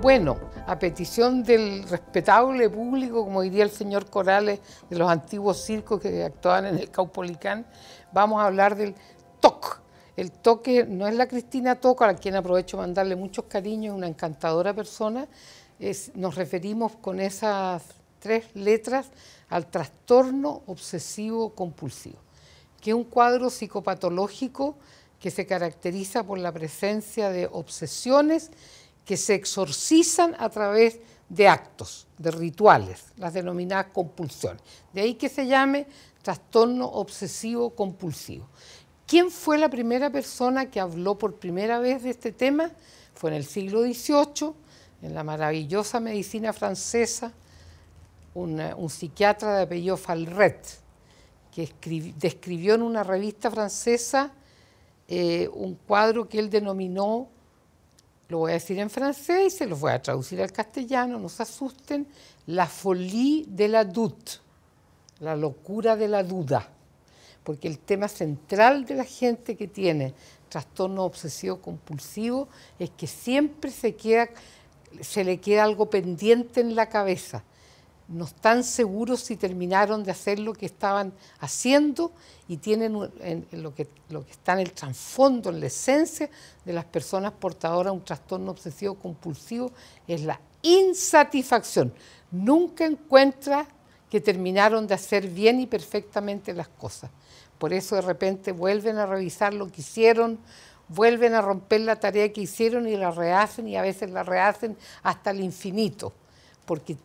Bueno, a petición del respetable público, como diría el señor Corales, de los antiguos circos que actuaban en el Caupolicán, vamos a hablar del TOC. El TOC no es la Cristina TOC, a quien aprovecho mandarle muchos cariños, una encantadora persona. nos referimos con esas tres letras al trastorno obsesivo compulsivo, que es un cuadro psicopatológico que se caracteriza por la presencia de obsesiones que se exorcizan a través de actos, de rituales, las denominadas compulsiones. De ahí que se llame trastorno obsesivo compulsivo. ¿Quién fue la primera persona que habló por primera vez de este tema? Fue en el siglo XVIII, en la maravillosa medicina francesa, un eh, psiquiatra de apellido Falret, que describió en una revista francesa eh, un cuadro que él denominó lo voy a decir en francés y se los voy a traducir al castellano, no se asusten, la folie de la doute, la locura de la duda, porque el tema central de la gente que tiene trastorno obsesivo compulsivo es que siempre se, queda, se le queda algo pendiente en la cabeza no están seguros si terminaron de hacer lo que estaban haciendo y tienen lo, que, lo que está en el trasfondo, en la esencia de las personas portadoras de un trastorno obsesivo compulsivo, es la insatisfacción. Nunca encuentran que terminaron de hacer bien y perfectamente las cosas. Por eso de repente vuelven a revisar lo que hicieron, vuelven a romper la tarea que hicieron y la rehacen y a veces la rehacen hasta el infinito, porque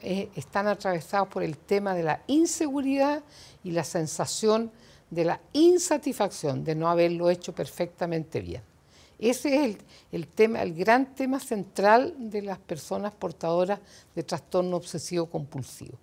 eh, están atravesados por el tema de la inseguridad y la sensación de la insatisfacción de no haberlo hecho perfectamente bien. Ese es el, el gran tema central de las personas portadoras de trastorno obsesivo compulsivo.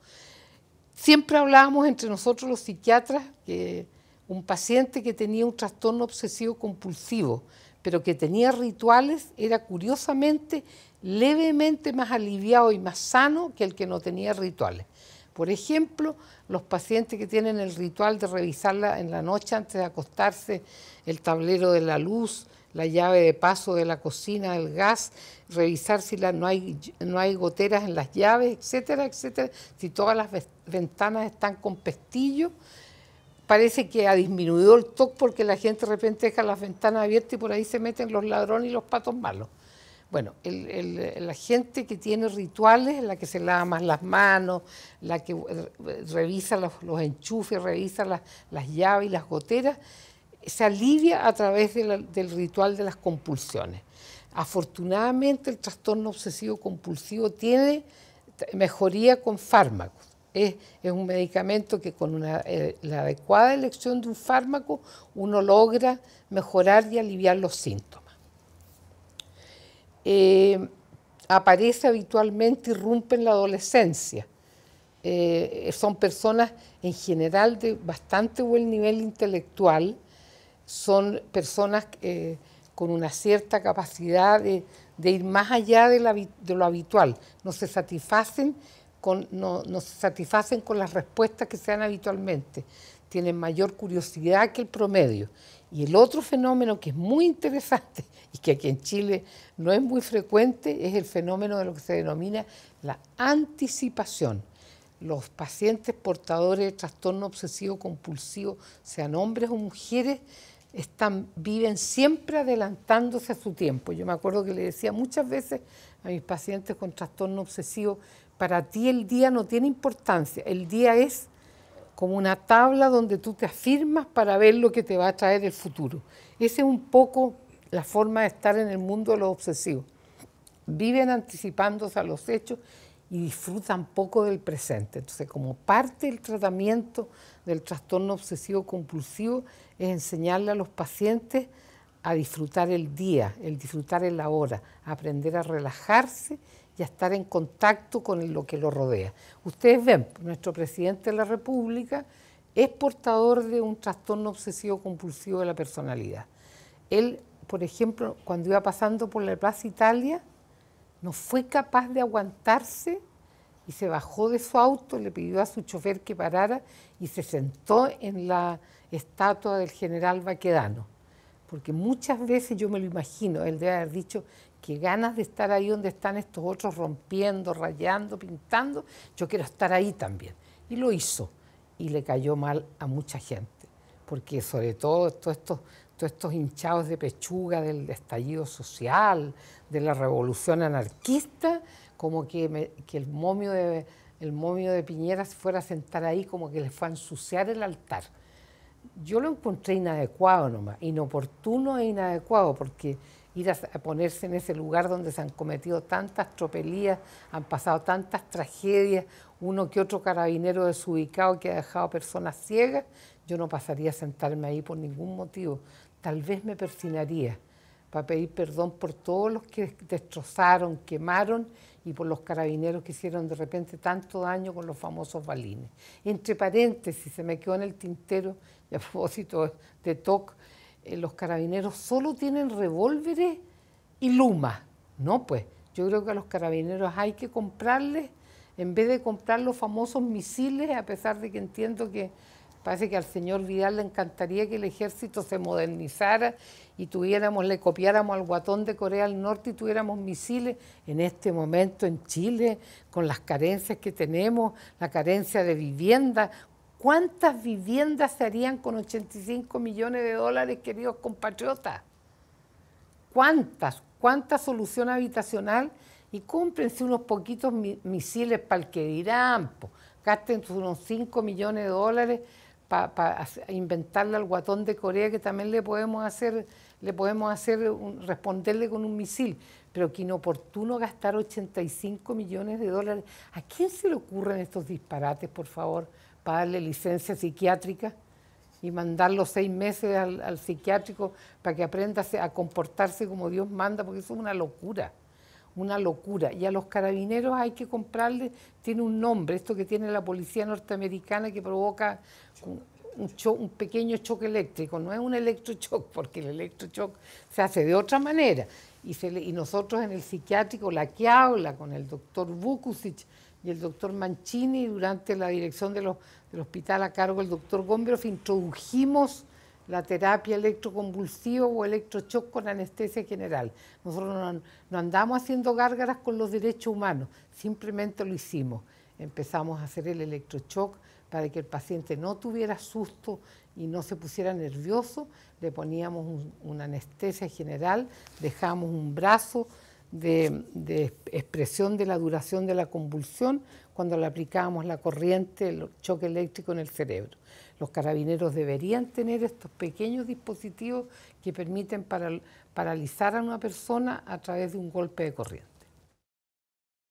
Siempre hablábamos entre nosotros los psiquiatras que un paciente que tenía un trastorno obsesivo compulsivo pero que tenía rituales, era curiosamente levemente más aliviado y más sano que el que no tenía rituales. Por ejemplo, los pacientes que tienen el ritual de revisarla en la noche antes de acostarse, el tablero de la luz, la llave de paso de la cocina, el gas, revisar si no, hay, no hay goteras en las llaves, etcétera, etcétera, si todas las ventanas están con pestillo, parece que ha disminuido el TOC porque la gente de repente deja las ventanas abiertas y por ahí se meten los ladrones y los patos malos. Bueno, la gente que tiene rituales, la que se lava más las manos, la que eh, revisa los, enchufes, revisa las, llaves y las goteras, se alivia a través del ritual de las compulsiones. Afortunadamente el trastorno obsesivo compulsivo tiene mejoría con fármacos es, un medicamento que con eh, la adecuada elección de un fármaco uno logra mejorar y aliviar los síntomas. Eh, aparece habitualmente, irrumpe en la adolescencia. Eh, son personas en general de bastante buen nivel intelectual, son personas con una cierta capacidad de, ir más allá de, lo habitual, no se satisfacen no, se satisfacen con las respuestas que se dan habitualmente, tienen mayor curiosidad que el promedio. Y el otro fenómeno que es muy interesante y que aquí en Chile no es muy frecuente es el fenómeno de lo que se denomina la anticipación. Los pacientes portadores de trastorno obsesivo compulsivo, sean hombres o mujeres, están, viven siempre adelantándose a su tiempo. Yo me acuerdo que le decía muchas veces a mis pacientes con trastorno obsesivo, para ti el día no tiene importancia, el día es como una tabla donde tú te afirmas para ver lo que te va a traer el futuro. Esa es un poco la forma de estar en el mundo de los obsesivos. Viven anticipándose a los hechos y disfrutan poco del presente. Entonces, como parte del tratamiento del trastorno obsesivo compulsivo es enseñarle a los pacientes a disfrutar el día, el disfrutar el hora, a aprender a relajarse y a estar en contacto con lo que lo rodea. Ustedes ven, nuestro presidente de la República es portador de un trastorno obsesivo compulsivo de la personalidad. Él, por ejemplo, cuando iba pasando por la Plaza Italia, no fue capaz de aguantarse y se bajó de su auto, le pidió a su chofer que parara y se sentó en la estatua del general Baquedano porque muchas veces yo me lo imagino, él debe haber dicho que ganas de estar ahí donde están estos otros rompiendo, rayando, pintando, yo quiero estar ahí también. Y lo hizo y le cayó mal a mucha gente, porque sobre todo todos estos, hinchados de pechuga del estallido social, de la revolución anarquista, como que, el momio de el momio de Piñera se fuera a sentar ahí como que le fue a ensuciar el altar yo lo encontré inadecuado nomás, inoportuno e inadecuado, porque ir a, ponerse en ese lugar donde se han cometido tantas tropelías, han pasado tantas tragedias, uno que otro carabinero desubicado que ha dejado personas ciegas, yo no pasaría a sentarme ahí por ningún motivo. Tal vez me persinaría para pedir perdón por todos los que destrozaron, quemaron y por los carabineros que hicieron de repente tanto daño con los famosos balines. Entre paréntesis, se me quedó en el tintero, y a propósito de TOC, eh, los carabineros solo tienen revólveres y luma, No, pues, yo creo que a los carabineros hay que comprarles, en vez de comprar los famosos misiles, a pesar de que entiendo que Parece que al señor Vidal le encantaría que el ejército se modernizara y tuviéramos, le copiáramos al guatón de Corea del Norte y tuviéramos misiles. En este momento en Chile, con las carencias que tenemos, la carencia de vivienda, ¿cuántas viviendas se harían con 85 millones de dólares, queridos compatriotas? ¿Cuántas? ¿Cuánta solución habitacional? Y cómprense unos poquitos misiles para el que dirán, gasten unos 5 millones de dólares para inventarle al guatón de Corea que también le podemos hacer, le podemos hacer responderle con un misil. Pero que inoportuno gastar 85 millones de dólares. ¿A quién se le ocurren estos disparates, por favor, para darle licencia psiquiátrica? y mandarlo seis meses al, al, psiquiátrico para que aprenda a comportarse como Dios manda, porque eso es una locura una locura. Y a los carabineros hay que comprarle tiene un nombre, esto que tiene la policía norteamericana que provoca un, pequeño choque eléctrico, no es un electrochoque porque el electrochoque se hace de otra manera. Y, y nosotros en el psiquiátrico, la que habla con el doctor Vukusic y el doctor Mancini, durante la dirección de del hospital a cargo del doctor Gómez introdujimos la terapia electroconvulsiva o electrochoc con anestesia general. Nosotros no, andamos haciendo gárgaras con los derechos humanos, simplemente lo hicimos. Empezamos a hacer el electrochoc para que el paciente no tuviera susto y no se pusiera nervioso, le poníamos una anestesia general, dejamos un brazo de, expresión de la duración de la convulsión cuando le aplicábamos la corriente, el choque eléctrico en el cerebro. Los carabineros deberían tener estos pequeños dispositivos que permiten paralizar a una persona a través de un golpe de corriente.